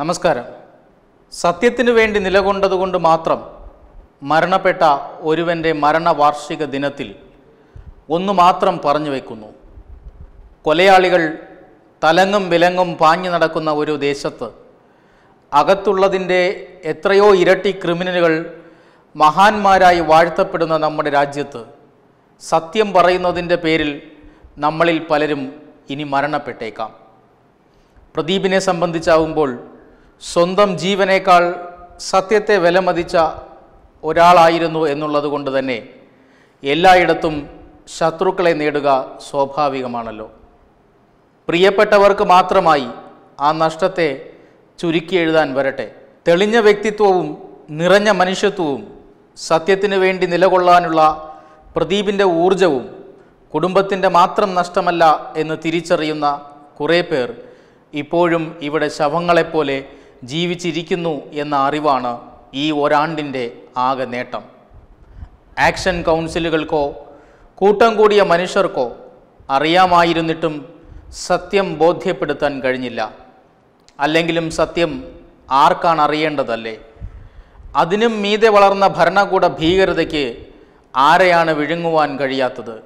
നമസ്കാരം സത്യത്തിനു വേണ്ടി നിലകൊണ്ടതുകൊണ്ട് മാത്രം മരണപ്പെട്ട ഒരുവൻ്റെ മരണവാർഷിക ദിനത്തിൽ ഒന്ന് മാത്രം പറഞ്ഞു വയ്ക്കുന്നു കൊലയാളികൾ തലങ്ങും വിലങ്ങും പാഞ്ഞു നടക്കുന്ന ഒരു ദേശത്ത് അകത്തുള്ളതിൻ്റെ എത്രയോ ഇരട്ടി ക്രിമിനലുകൾ മഹാന്മാരായി വാഴ്ത്തപ്പെടുന്ന നമ്മുടെ രാജ്യത്ത് സത്യം പറയുന്നതിൻ്റെ പേരിൽ നമ്മളിൽ പലരും ഇനി മരണപ്പെട്ടേക്കാം പ്രദീപിനെ സംബന്ധിച്ചാവുമ്പോൾ സ്വന്തം ജീവനേക്കാൾ സത്യത്തെ വിലമതിച്ച ഒരാളായിരുന്നു എന്നുള്ളത് കൊണ്ട് തന്നെ എല്ലായിടത്തും ശത്രുക്കളെ നേടുക സ്വാഭാവികമാണല്ലോ പ്രിയപ്പെട്ടവർക്ക് മാത്രമായി ആ നഷ്ടത്തെ ചുരുക്കി എഴുതാൻ വരട്ടെ തെളിഞ്ഞ വ്യക്തിത്വവും നിറഞ്ഞ മനുഷ്യത്വവും സത്യത്തിനു വേണ്ടി നിലകൊള്ളാനുള്ള പ്രദീപിൻ്റെ ഊർജവും കുടുംബത്തിൻ്റെ മാത്രം നഷ്ടമല്ല എന്ന് തിരിച്ചറിയുന്ന കുറേ പേർ ഇപ്പോഴും ഇവിടെ ശവങ്ങളെപ്പോലെ ജീവിച്ചിരിക്കുന്നു എന്ന അറിവാണ് ഈ ഒരാണ്ടിൻ്റെ ആകെ നേട്ടം ആക്ഷൻ കൗൺസിലുകൾക്കോ കൂട്ടം കൂടിയ മനുഷ്യർക്കോ അറിയാമായിരുന്നിട്ടും സത്യം ബോധ്യപ്പെടുത്താൻ കഴിഞ്ഞില്ല അല്ലെങ്കിലും സത്യം ആർക്കാണ് അറിയേണ്ടതല്ലേ അതിനും മീതെ വളർന്ന ഭരണകൂട ഭീകരതയ്ക്ക് ആരെയാണ് വിഴുങ്ങുവാൻ കഴിയാത്തത്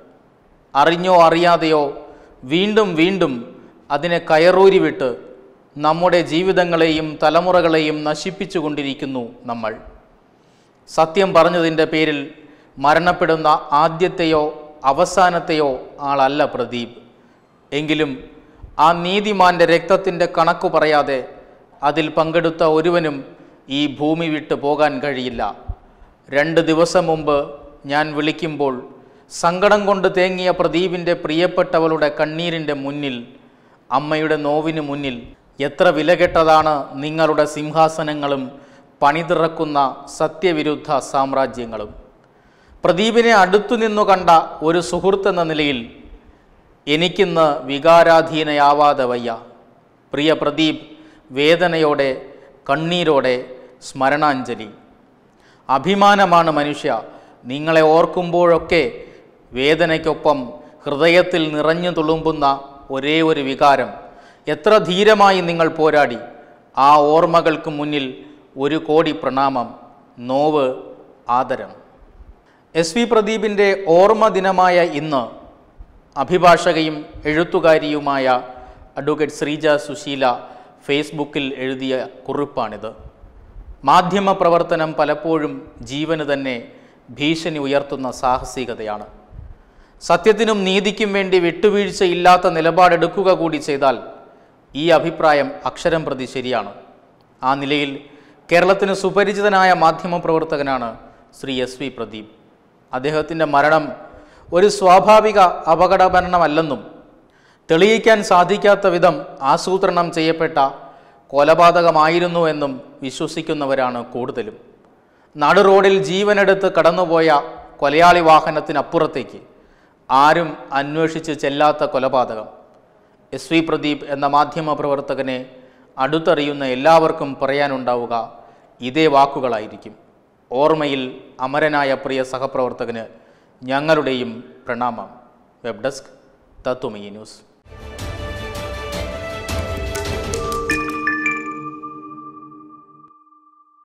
അറിഞ്ഞോ അറിയാതെയോ വീണ്ടും വീണ്ടും അതിനെ കയറൂരി വിട്ട് നമ്മുടെ ജീവിതങ്ങളെയും തലമുറകളെയും നശിപ്പിച്ചുകൊണ്ടിരിക്കുന്നു നമ്മൾ സത്യം പറഞ്ഞതിൻ്റെ പേരിൽ മരണപ്പെടുന്ന ആദ്യത്തെയോ അവസാനത്തെയോ ആളല്ല പ്രദീപ് എങ്കിലും ആ നീതിമാൻ്റെ രക്തത്തിൻ്റെ കണക്കു പറയാതെ അതിൽ പങ്കെടുത്ത ഒരുവനും ഈ ഭൂമി വിട്ടു പോകാൻ കഴിയില്ല രണ്ട് ദിവസം മുമ്പ് ഞാൻ വിളിക്കുമ്പോൾ സങ്കടം കൊണ്ട് തേങ്ങിയ പ്രദീപിൻ്റെ പ്രിയപ്പെട്ടവളുടെ കണ്ണീരിൻ്റെ മുന്നിൽ അമ്മയുടെ നോവിന് മുന്നിൽ എത്ര വിലകെട്ടതാണ് നിങ്ങളുടെ സിംഹാസനങ്ങളും പണിതിറക്കുന്ന സത്യവിരുദ്ധ സാമ്രാജ്യങ്ങളും പ്രദീപിനെ അടുത്തുനിന്നു കണ്ട ഒരു സുഹൃത്തെന്ന നിലയിൽ എനിക്കിന്ന് വികാരാധീനയാവാതെ വയ്യ പ്രിയ പ്രദീപ് വേദനയോടെ കണ്ണീരോടെ സ്മരണാഞ്ജലി അഭിമാനമാണ് മനുഷ്യ നിങ്ങളെ ഓർക്കുമ്പോഴൊക്കെ വേദനയ്ക്കൊപ്പം ഹൃദയത്തിൽ നിറഞ്ഞു തുളുമ്പുന്ന ഒരേ ഒരു വികാരം എത്ര ധീരമായി നിങ്ങൾ പോരാടി ആ ഓർമ്മകൾക്ക് മുന്നിൽ ഒരു കോടി പ്രണാമം നോവ് ആദരം എസ് വി പ്രദീപിൻ്റെ ഓർമ്മ ദിനമായ ഇന്ന് അഭിഭാഷകയും എഴുത്തുകാരിയുമായ അഡ്വക്കേറ്റ് ശ്രീജ സുശീല ഫേസ്ബുക്കിൽ എഴുതിയ കുറിപ്പാണിത് മാധ്യമ പ്രവർത്തനം പലപ്പോഴും ജീവന് തന്നെ ഭീഷണി ഉയർത്തുന്ന സാഹസികതയാണ് സത്യത്തിനും നീതിക്കും വേണ്ടി വിട്ടുവീഴ്ചയില്ലാത്ത നിലപാടെടുക്കുക കൂടി ചെയ്താൽ ഈ അഭിപ്രായം അക്ഷരം പ്രതി ശരിയാണ് ആ നിലയിൽ കേരളത്തിന് സുപരിചിതനായ മാധ്യമപ്രവർത്തകനാണ് ശ്രീ എസ് വി പ്രദീപ് അദ്ദേഹത്തിൻ്റെ മരണം ഒരു സ്വാഭാവിക അപകടമരണമല്ലെന്നും തെളിയിക്കാൻ സാധിക്കാത്ത വിധം ആസൂത്രണം ചെയ്യപ്പെട്ട കൊലപാതകമായിരുന്നു എന്നും വിശ്വസിക്കുന്നവരാണ് കൂടുതലും നടു റോഡിൽ ജീവനെടുത്ത് കടന്നുപോയ കൊലയാളി വാഹനത്തിനപ്പുറത്തേക്ക് ആരും അന്വേഷിച്ച് ചെല്ലാത്ത കൊലപാതകം എസ് വി പ്രദീപ് എന്ന മാധ്യമ പ്രവർത്തകനെ അടുത്തറിയുന്ന എല്ലാവർക്കും പറയാനുണ്ടാവുക ഇതേ വാക്കുകളായിരിക്കും ഓർമ്മയിൽ അമരനായ പ്രിയ സഹപ്രവർത്തകന് ഞങ്ങളുടെയും പ്രണാമം വെബ് ഡെസ്ക് തത്വമയി ന്യൂസ്